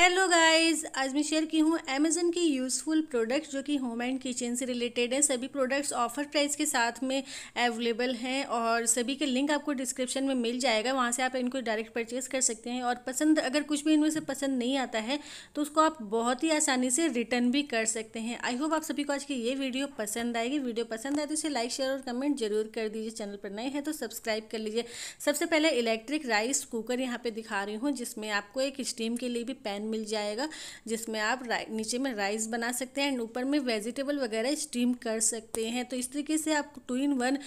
hello guys आज मैं share की हूँ अमेजन की यूज़फुल प्रोडक्ट्स जो कि होम एंड किचन से रिलेटेड हैं सभी प्रोडक्ट्स ऑफर प्राइस के साथ में अवेलेबल हैं और सभी के लिंक आपको डिस्क्रिप्शन में मिल जाएगा वहाँ से आप इनको डायरेक्ट परचेज कर सकते हैं और पसंद अगर कुछ भी इनमें से पसंद नहीं आता है तो उसको आप बहुत ही आसानी से रिटर्न भी कर सकते हैं आई होप आप सभी को आज की ये वीडियो पसंद आएगी वीडियो पसंद आए तो इसे लाइक शेयर और कमेंट जरूर कर दीजिए चैनल पर नए हैं तो सब्सक्राइब कर लीजिए सबसे पहले इलेक्ट्रिक राइस कुकर यहाँ पर दिखा रही हूँ जिसमें आपको एक स्टीम के लिए भी पैन मिल जाएगा जिसमें आप नीचे में राइस बना सकते हैं एंड ऊपर में वेजिटेबल वगैरह स्टीम कर सकते हैं तो इस तरीके से आप टू इन वन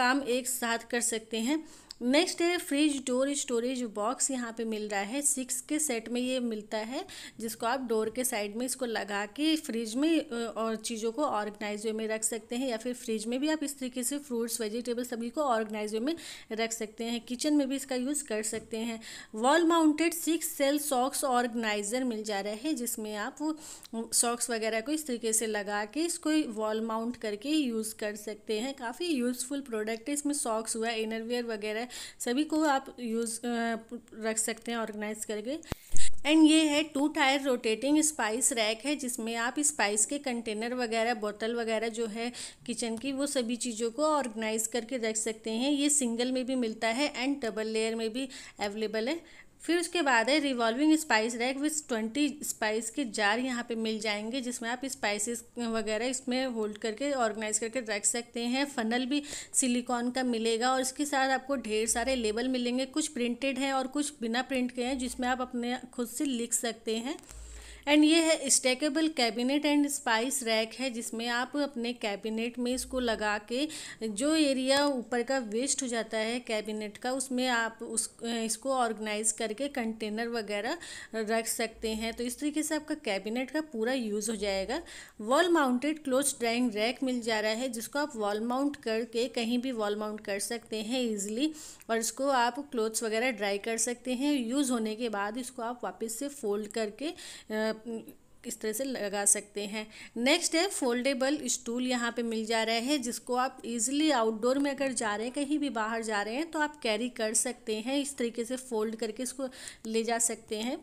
काम एक साथ कर सकते हैं नेक्स्ट है फ्रिज डोर स्टोरेज बॉक्स यहाँ पे मिल रहा है सिक्स के सेट में ये मिलता है जिसको आप डोर के साइड में इसको लगा के फ्रिज में और चीज़ों को ऑर्गेनाइज वे में रख सकते हैं या फिर फ्रिज में भी आप इस तरीके से फ्रूट्स वेजिटेबल सभी को ऑर्गेनाइज वे में रख सकते हैं किचन में भी इसका यूज़ कर सकते हैं wall mounted six cell socks organizer मिल जा रहा है जिसमें आप सॉक्स वगैरह को इस तरीके से लगा के इसको वॉल माउंट करके यूज़ कर सकते हैं काफ़ी यूज़फुल प्रोडक्ट है इसमें सॉक्स हुआ इनरवेयर वगैरह है सभी को आप यूज़ रख सकते हैं ऑर्गेनाइज करके एंड ये है two tier rotating spice rack है जिसमें आप स्पाइस के कंटेनर वगैरह बोतल वगैरह जो है किचन की वो सभी चीज़ों को ऑर्गेनाइज करके रख सकते हैं ये सिंगल में भी मिलता है एंड डबल लेयर में भी अवेलेबल है फिर उसके बाद है revolving spice rack with twenty spice के जार यहाँ पे मिल जाएंगे जिसमें आप स्पाइसेस वगैरह इसमें होल्ड करके ऑर्गेनाइज करके रख सकते हैं फनल भी सिलिकॉन का मिलेगा और इसके साथ आपको ढेर सारे लेबल मिलेंगे कुछ प्रिंटेड हैं और कुछ बिना प्रिंट के हैं जिसमें आप अपने खुद से लिख सकते हैं एंड ये है stackable cabinet and spice rack है जिसमें आप अपने कैबिनेट में इसको लगा के जो एरिया ऊपर का वेस्ट हो जाता है कैबिनेट का उसमें आप उस इसको ऑर्गेनाइज करके कंटेनर वगैरह रख सकते हैं तो इस तरीके से आपका कैबिनेट का पूरा यूज़ हो जाएगा wall mounted clothes drying rack मिल जा रहा है जिसको आप वॉल माउंट करके कहीं भी वॉल माउंट कर सकते हैं ईजिली और इसको आप क्लोथ्स वगैरह ड्राई कर सकते हैं यूज़ होने के बाद इसको आप वापस से फोल्ड करके इस तरह से लगा सकते हैं नेक्स्ट है फोल्डेबल स्टूल यहाँ पे मिल जा रहा है जिसको आप इजीली आउटडोर में अगर जा रहे हैं कहीं भी बाहर जा रहे हैं तो आप कैरी कर सकते हैं इस तरीके से फोल्ड करके इसको ले जा सकते हैं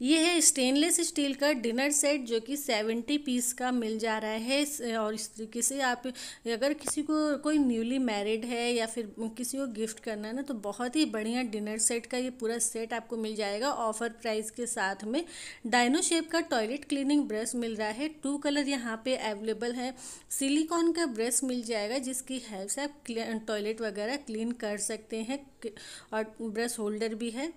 ये है स्टेनलेस स्टील का डिनर सेट जो कि सेवेंटी पीस का मिल जा रहा है और इस तरीके से आप अगर किसी को कोई न्यूली मैरिड है या फिर किसी को गिफ्ट करना है ना तो बहुत ही बढ़िया डिनर सेट का ये पूरा सेट आपको मिल जाएगा ऑफर प्राइस के साथ में डायनो शेप का टॉयलेट क्लीनिंग ब्रश मिल रहा है टू कलर यहाँ पर अवेलेबल है सिलीकॉन का ब्रश मिल जाएगा जिसकी हेल्प से आप टॉयलेट वगैरह क्लीन कर सकते हैं और ब्रश होल्डर भी है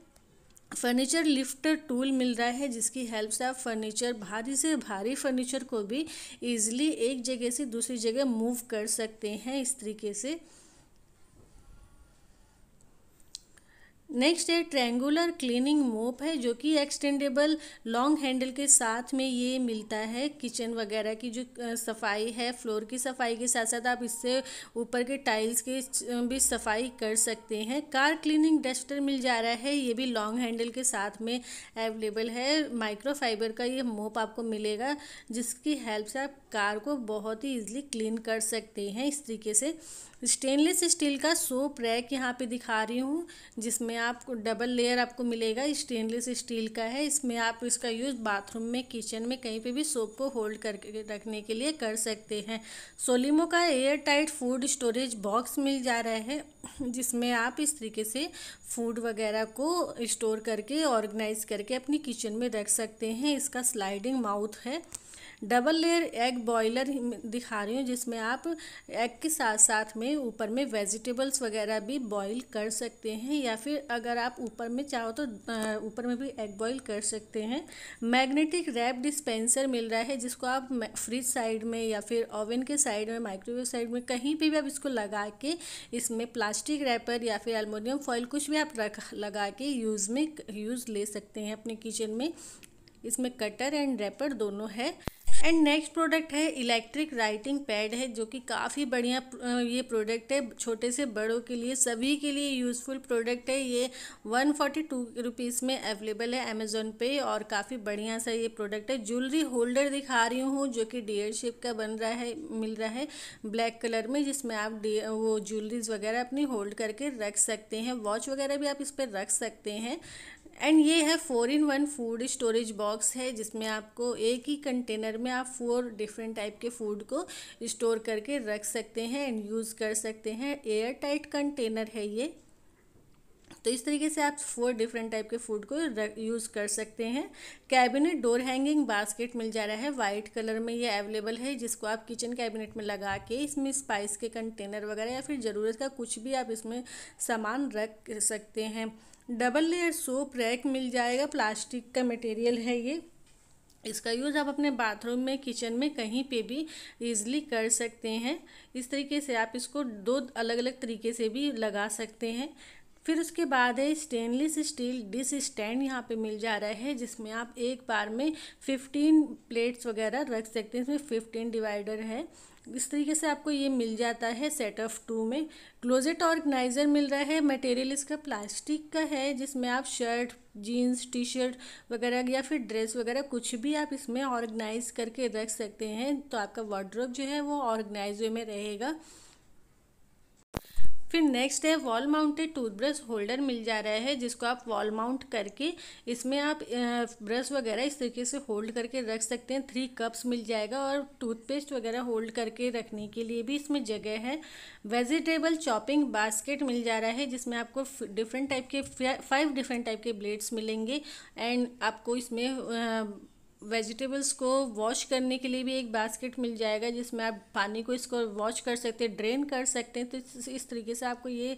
फर्नीचर लिफ्टर टूल मिल रहा है जिसकी हेल्प से आप फर्नीचर भारी से भारी फर्नीचर को भी ईजिली एक जगह से दूसरी जगह मूव कर सकते हैं इस तरीके से नेक्स्ट है ट्रैंगुलर क्लीनिंग मोप है जो कि एक्सटेंडेबल लॉन्ग हैंडल के साथ में ये मिलता है किचन वगैरह की जो सफाई है फ्लोर की सफाई के साथ साथ आप इससे ऊपर के टाइल्स के भी सफाई कर सकते हैं कार क्लीनिंग डस्टर मिल जा रहा है ये भी लॉन्ग हैंडल के साथ में अवेलेबल है माइक्रोफाइबर का ये मोप आपको मिलेगा जिसकी हेल्प से आप कार को बहुत ही ईजिली क्लीन कर सकते हैं इस तरीके से स्टेनलेस स्टील का सोप रैक यहाँ पे दिखा रही हूँ जिसमें आपको डबल लेयर आपको मिलेगा स्टेनलेस स्टील का है इसमें आप इसका यूज़ बाथरूम में किचन में कहीं पे भी सोप को होल्ड करके रखने के लिए कर सकते हैं सोलिमो का air tight food storage box मिल जा रहा है जिसमें आप इस तरीके से फूड वगैरह को स्टोर करके ऑर्गेनाइज करके अपनी किचन में रख सकते हैं इसका स्लाइडिंग माउथ है डबल लेयर एग बॉयलर दिखा रही हूँ जिसमें आप एग के साथ साथ में ऊपर में वेजिटेबल्स वगैरह भी बॉईल कर सकते हैं या फिर अगर आप ऊपर में चाहो तो ऊपर में भी एग बॉईल कर सकते हैं मैग्नेटिक रैप डिस्पेंसर मिल रहा है जिसको आप फ्रिज साइड में या फिर ओवन के साइड में माइक्रोवेव साइड में कहीं पे भी आप इसको लगा के इसमें प्लास्टिक रैपर या फिर अलमोनियम फॉइल कुछ भी आप रख लगा के यूज़ में यूज़ ले सकते हैं अपने किचन में इसमें कटर एंड रैपर दोनों है एंड नेक्स्ट प्रोडक्ट है इलेक्ट्रिक राइटिंग पैड है जो कि काफ़ी बढ़िया ये प्रोडक्ट है छोटे से बड़ों के लिए सभी के लिए यूज़फुल प्रोडक्ट है ये वन फोर्टी टू रुपीज़ में अवेलेबल है अमेज़ोन पे और काफ़ी बढ़िया सा ये प्रोडक्ट है ज्वेलरी होल्डर दिखा रही हूँ जो कि डियर शेप का बन रहा है मिल रहा है ब्लैक कलर में जिसमें आप वो ज्वेलरीज वगैरह अपनी होल्ड करके रख सकते हैं वॉच वगैरह भी आप इस पर रख सकते हैं एंड ये है four in one food storage box है जिसमें आपको एक ही कंटेनर में आप फोर डिफरेंट टाइप के फूड को स्टोर करके रख सकते हैं एंड यूज़ कर सकते हैं एयर टाइट कंटेनर है ये तो इस तरीके से आप फोर डिफरेंट टाइप के फूड को यूज़ कर सकते हैं कैबिनेट डोर हैंगिंग बास्केट मिल जा रहा है वाइट कलर में ये अवेलेबल है जिसको आप किचन कैबिनेट में लगा के इसमें स्पाइस के कंटेनर वगैरह या फिर ज़रूरत का कुछ भी आप इसमें सामान रख सकते हैं डबल लेयर सोप रैक मिल जाएगा प्लास्टिक का मटेरियल है ये इसका यूज़ आप अपने बाथरूम में किचन में कहीं पे भी ईजिली कर सकते हैं इस तरीके से आप इसको दो अलग अलग तरीके से भी लगा सकते हैं फिर उसके बाद है स्टेनलेस स्टील डिस स्टैंड यहाँ पे मिल जा रहा है जिसमें आप एक बार में फिफ्टीन प्लेट्स वगैरह रख सकते हैं इसमें फिफ्टीन डिवाइडर है इस तरीके से आपको ये मिल जाता है सेट ऑफ टू में क्लोजेट ऑर्गेनाइज़र मिल रहा है मटेरियल इसका प्लास्टिक का है जिसमें आप शर्ट जीन्स टी शर्ट वगैरह या फिर ड्रेस वगैरह कुछ भी आप इसमें ऑर्गेनाइज करके रख सकते हैं तो आपका वार्ड्रोब जो है वो ऑर्गेनाइज में रहेगा फिर नेक्स्ट है वॉल माउंटेड टूथब्रश होल्डर मिल जा रहा है जिसको आप वॉल माउंट करके इसमें आप ब्रश वगैरह इस तरीके से होल्ड करके रख सकते हैं थ्री कप्स मिल जाएगा और टूथपेस्ट वगैरह होल्ड करके रखने के लिए भी इसमें जगह है वेजिटेबल चॉपिंग बास्केट मिल जा रहा है जिसमें आपको डिफरेंट टाइप के फाइव डिफरेंट टाइप के ब्लेड्स मिलेंगे एंड आपको इसमें वेजिटेबल्स को वॉश करने के लिए भी एक बास्केट मिल जाएगा जिसमें आप पानी को इसको वॉश कर सकते हैं ड्रेन कर सकते हैं तो इस तरीके से आपको ये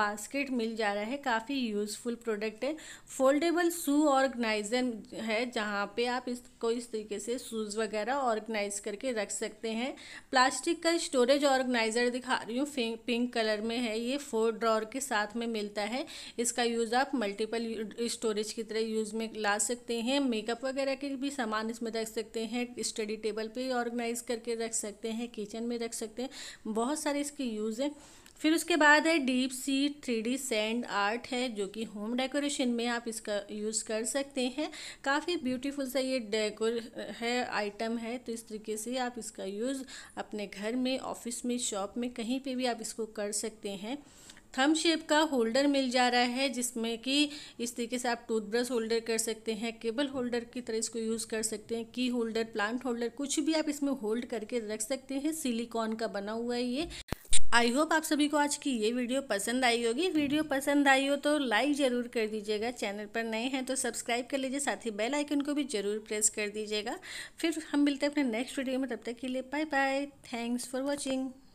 बास्केट मिल जा रहा है काफ़ी यूज़फुल प्रोडक्ट है फोल्डेबल शू ऑर्गेनाइजर है जहाँ पे आप इसको इस तरीके से शूज़ वगैरह ऑर्गेनाइज करके रख सकते हैं प्लास्टिक का स्टोरेज ऑर्गेनाइज़र दिखा रही हूँ पिंक कलर में है ये फोर ड्रॉर के साथ में मिलता है इसका यूज़ आप मल्टीपल स्टोरेज की तरह यूज़ में ला सकते हैं मेकअप वगैरह के भी सामान इसमें रख सकते हैं स्टडी टेबल पे ऑर्गेनाइज करके रख सकते हैं किचन में रख सकते हैं बहुत सारे इसके यूज़ हैं फिर उसके बाद है deep sea three D sand art है जो कि होम डेकोरेशन में आप इसका यूज़ कर सकते हैं काफ़ी ब्यूटीफुल सा ये डेकोर है आइटम है तो इस तरीके से आप इसका यूज़ अपने घर में ऑफिस में शॉप में कहीं पे भी आप इसको कर सकते हैं थम शेप का होल्डर मिल जा रहा है जिसमें कि इस तरीके से आप टूथब्रश होल्डर कर सकते हैं केबल होल्डर की तरह इसको यूज़ कर सकते हैं की होल्डर प्लांट होल्डर कुछ भी आप इसमें होल्ड करके रख सकते हैं सिलिकॉन का बना हुआ है ये आई होप आप सभी को आज की ये वीडियो पसंद आई होगी वीडियो पसंद आई हो तो लाइक ज़रूर कर दीजिएगा चैनल पर नए हैं तो सब्सक्राइब कर लीजिए साथ ही बेल आइकन को भी ज़रूर प्रेस कर दीजिएगा फिर हम मिलते हैं अपने नेक्स्ट वीडियो में तब तक के लिए bye bye thanks for watching